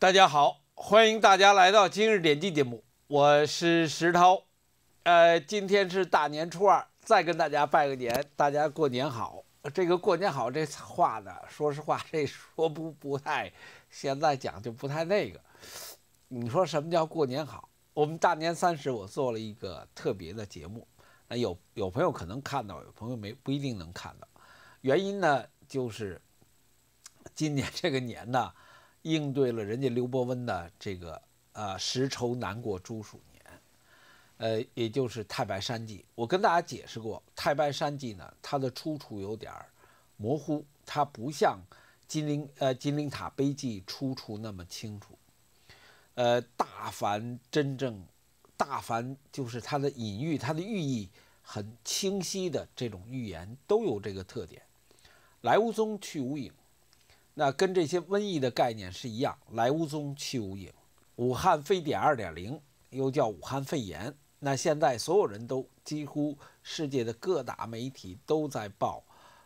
大家好，欢迎大家来到今日点击节目，我是石涛。呃，今天是大年初二，再跟大家拜个年，大家过年好。这个过年好这话呢，说实话，这说不不太，现在讲就不太那个。你说什么叫过年好？我们大年三十我做了一个特别的节目，那有有朋友可能看到，有朋友没不一定能看到。原因呢，就是今年这个年呢。应对了人家刘伯温的这个啊，时愁难过朱鼠年，呃，也就是《太白山记》。我跟大家解释过，《太白山记》呢，它的出处有点模糊，它不像《金陵呃金陵塔碑记》出处那么清楚。呃，大凡真正，大凡就是它的隐喻，它的寓意很清晰的这种寓言，都有这个特点：来无踪，去无影。那跟这些瘟疫的概念是一样，来无踪去无影。武汉非典二点零又叫武汉肺炎。那现在所有人都几乎世界的各大媒体都在报，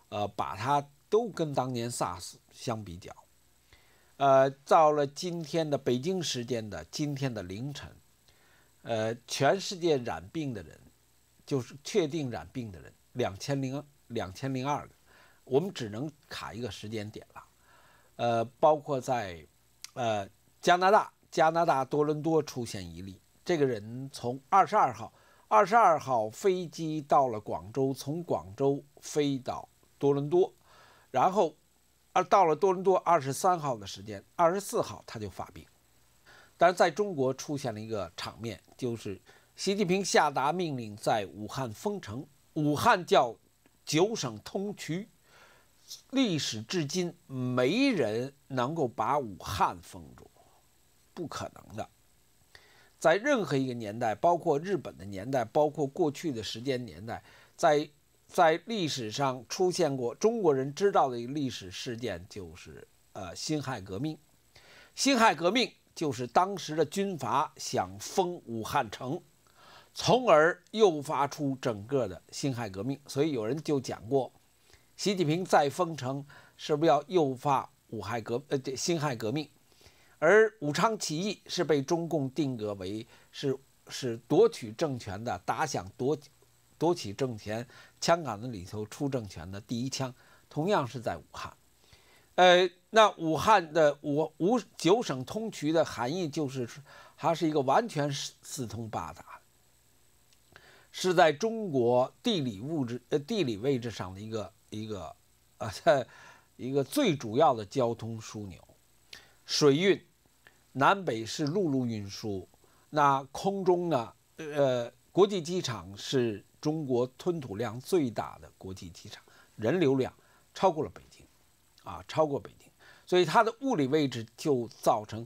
呃，把它都跟当年 SARS 相比较。呃，到了今天的北京时间的今天的凌晨，呃，全世界染病的人，就是确定染病的人，两千零两千零二个，我们只能卡一个时间点了。呃，包括在，呃，加拿大，加拿大多伦多出现一例，这个人从二十二号，二十二号飞机到了广州，从广州飞到多伦多，然后，而到了多伦多二十三号的时间，二十四号他就发病。但是在中国出现了一个场面，就是习近平下达命令，在武汉封城，武汉叫九省通衢。历史至今没人能够把武汉封住，不可能的。在任何一个年代，包括日本的年代，包括过去的时间年代，在在历史上出现过中国人知道的一个历史事件，就是呃辛亥革命。辛亥革命就是当时的军阀想封武汉城，从而诱发出整个的辛亥革命。所以有人就讲过。习近平再封城是不是要诱发武汉革呃这辛亥革命？而武昌起义是被中共定格为是是夺取政权的打响夺夺取政权枪杆子里头出政权的第一枪，同样是在武汉。呃，那武汉的武武九省通衢的含义就是它是一个完全四通八达是在中国地理物质呃地理位置上的一个。一个啊，在一个最主要的交通枢纽，水运南北是陆路运输，那空中呢？呃，国际机场是中国吞吐量最大的国际机场，人流量超过了北京，啊，超过北京，所以它的物理位置就造成，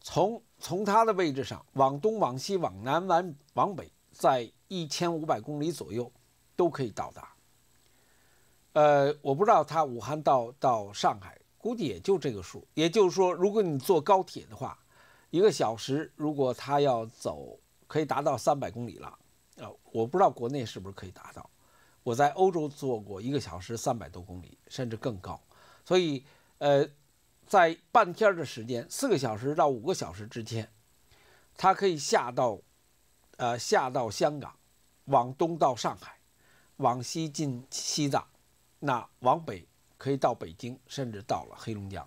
从从它的位置上往东、往西、往南、往往北，在一千五百公里左右都可以到达。呃，我不知道他武汉到到上海估计也就这个数。也就是说，如果你坐高铁的话，一个小时如果他要走，可以达到三百公里了。啊，我不知道国内是不是可以达到。我在欧洲坐过，一个小时三百多公里，甚至更高。所以，呃，在半天的时间，四个小时到五个小时之间，他可以下到，呃，下到香港，往东到上海，往西进西藏。那往北可以到北京，甚至到了黑龙江。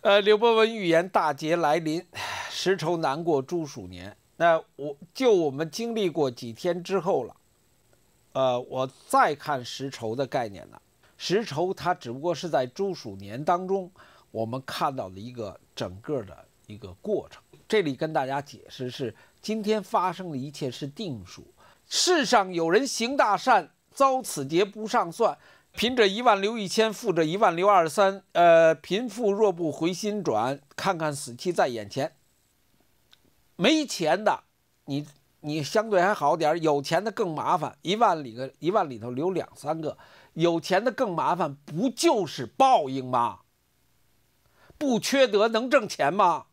呃，刘伯温预言大劫来临，石愁难过朱鼠年。那我就我们经历过几天之后了，呃，我再看石愁的概念呢？石愁它只不过是在朱鼠年当中，我们看到的一个整个的一个过程。这里跟大家解释是，今天发生的一切是定数。世上有人行大善。遭此劫不上算，贫者一万留一千，富者一万留二三。呃，贫富若不回心转，看看死期在眼前。没钱的，你你相对还好点；有钱的更麻烦，一万里个一万里头留两三个。有钱的更麻烦，不就是报应吗？不缺德能挣钱吗？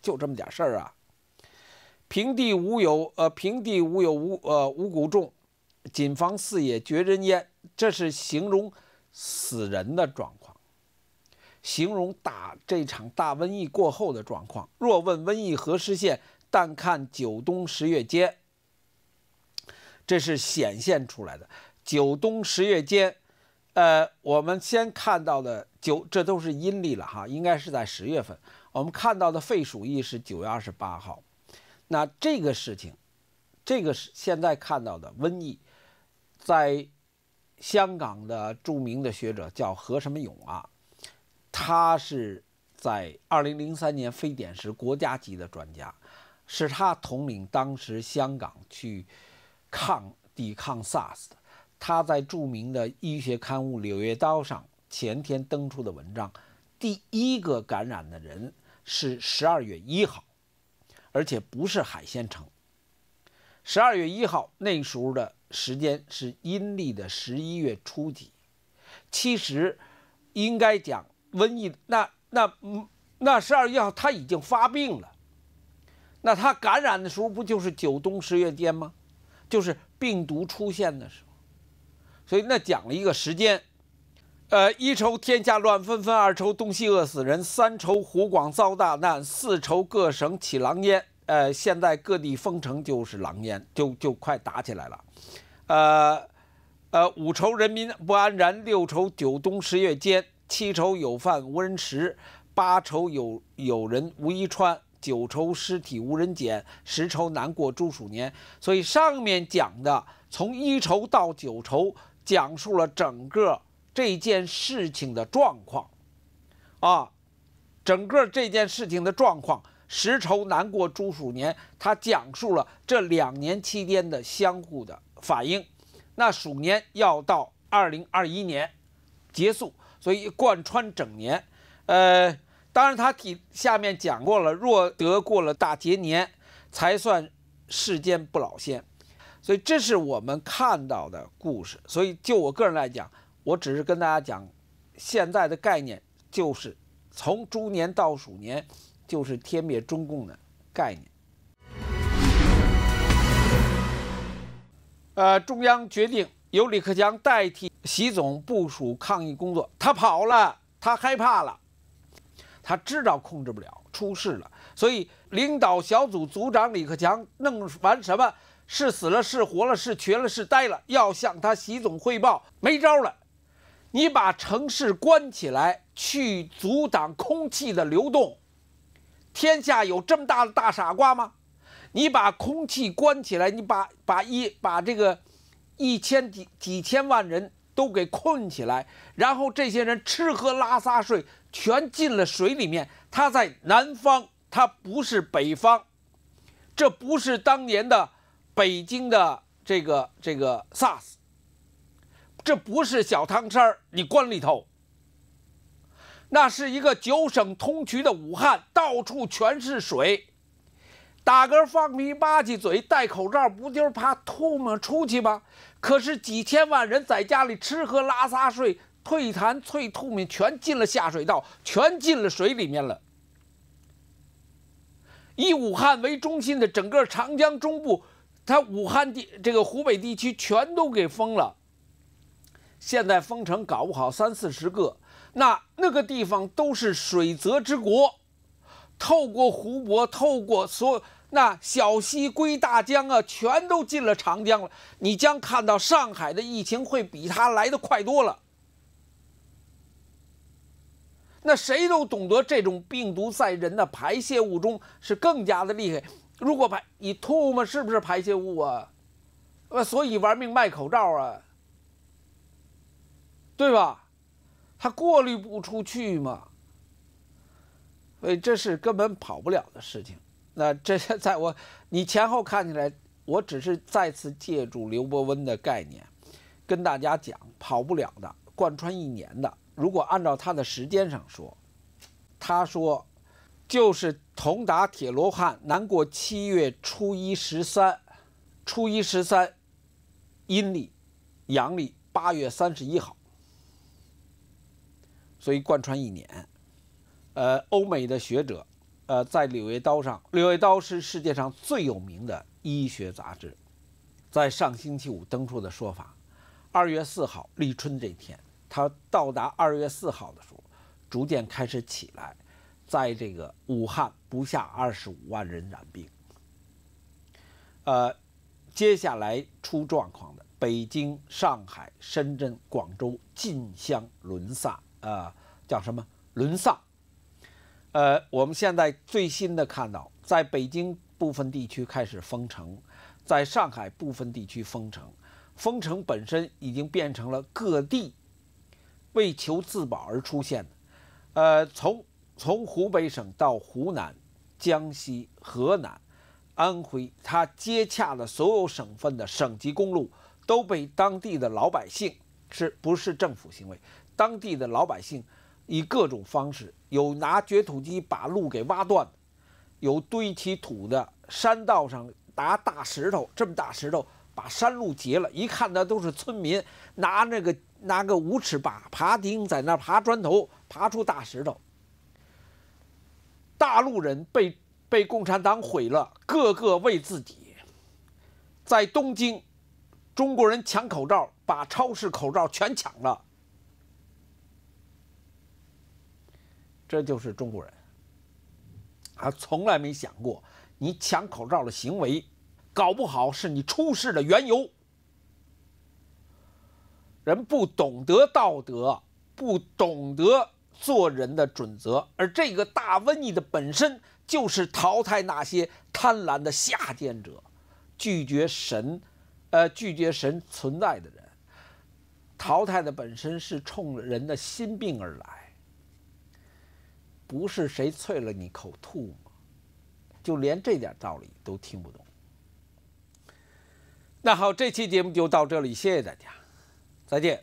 就这么点事儿啊。平地无有，呃，平地无有无，呃，五谷种。谨防四野绝人烟，这是形容死人的状况，形容打这场大瘟疫过后的状况。若问瘟疫何时现，但看九冬十月间。这是显现出来的九冬十月间，呃，我们先看到的九，这都是阴历了哈，应该是在十月份。我们看到的废鼠疫是九月二十八号，那这个事情，这个是现在看到的瘟疫。在香港的著名的学者叫何什么勇啊，他是在二零零三年非典时国家级的专家，是他统领当时香港去抗抵抗 SARS 的。他在著名的医学刊物《柳叶刀》上前天登出的文章，第一个感染的人是十二月一号，而且不是海鲜城。十二月一号那时候的时间是阴历的十一月初几，其实应该讲瘟疫。那那那十二月一号他已经发病了，那他感染的时候不就是九冬十月间吗？就是病毒出现的时候。所以那讲了一个时间，呃，一愁天下乱纷纷，二愁东西饿死人，三愁湖广遭大难，四愁各省起狼烟。呃，现在各地封城就是狼烟，就就快打起来了。呃，呃，五愁人民不安然，六愁九冬十月间，七愁有饭无人食，八愁有有人无衣穿，九愁尸体无人捡，十愁难过猪鼠年。所以上面讲的从一愁到九愁，讲述了整个这件事情的状况，啊，整个这件事情的状况。十愁难过猪鼠年，他讲述了这两年期间的相互的反应。那鼠年要到二零二一年结束，所以贯穿整年。呃，当然他体下面讲过了，若得过了大劫年，才算世间不老仙。所以这是我们看到的故事。所以就我个人来讲，我只是跟大家讲现在的概念，就是从猪年到鼠年。就是天灭中共的概念。呃，中央决定由李克强代替习总部署抗疫工作。他跑了，他害怕了，他知道控制不了，出事了。所以领导小组组长李克强弄完，什么是死了？是活了？是瘸了？是呆了？要向他习总汇报。没招了，你把城市关起来，去阻挡空气的流动。天下有这么大的大傻瓜吗？你把空气关起来，你把把一把这个一千几几千万人都给困起来，然后这些人吃喝拉撒睡全进了水里面。他在南方，他不是北方，这不是当年的北京的这个这个 SARS，这不是小汤山你关里头。那是一个九省通渠的武汉，到处全是水，打嗝放屁吧唧嘴，戴口罩不就是怕吐沫出去吗？可是几千万人在家里吃喝拉撒睡，退痰退吐沫全进了下水道，全进了水里面了。以武汉为中心的整个长江中部，它武汉地这个湖北地区全都给封了。现在封城搞不好三四十个，那那个地方都是水泽之国，透过湖泊，透过所那小溪归大江啊，全都进了长江了。你将看到上海的疫情会比它来的快多了。那谁都懂得这种病毒在人的排泄物中是更加的厉害。如果排你吐嘛，是不是排泄物啊？呃，所以玩命卖口罩啊。对吧？它过滤不出去嘛，所以这是根本跑不了的事情。那这些在我你前后看起来，我只是再次借助刘伯温的概念，跟大家讲跑不了的，贯穿一年的。如果按照他的时间上说，他说就是同达铁罗汉，难过七月初一十三，初一十三，阴历、阳历八月三十一号。所以贯穿一年，呃，欧美的学者，呃，在《柳叶刀》上，《柳叶刀》是世界上最有名的医学杂志，在上星期五登出的说法，二月四号立春这天，它到达二月四号的时候，逐渐开始起来，在这个武汉不下二十五万人染病，呃，接下来出状况的北京、上海、深圳、广州，近相沦萨。呃，叫什么沦丧？呃，我们现在最新的看到，在北京部分地区开始封城，在上海部分地区封城，封城本身已经变成了各地为求自保而出现的。呃，从从湖北省到湖南、江西、河南、安徽，它接洽了所有省份的省级公路都被当地的老百姓是不是政府行为？当地的老百姓以各种方式，有拿掘土机把路给挖断有堆起土的山道上拿大石头，这么大石头把山路截了。一看，那都是村民拿那个拿个五尺把爬钉在那爬砖头，爬出大石头。大陆人被被共产党毁了，个个为自己。在东京，中国人抢口罩，把超市口罩全抢了。这就是中国人啊，从来没想过你抢口罩的行为，搞不好是你出事的缘由。人不懂得道德，不懂得做人的准则，而这个大瘟疫的本身就是淘汰那些贪婪的下贱者，拒绝神，呃，拒绝神存在的人，淘汰的本身是冲人的心病而来。不是谁啐了你口吐就连这点道理都听不懂。那好，这期节目就到这里，谢谢大家，再见。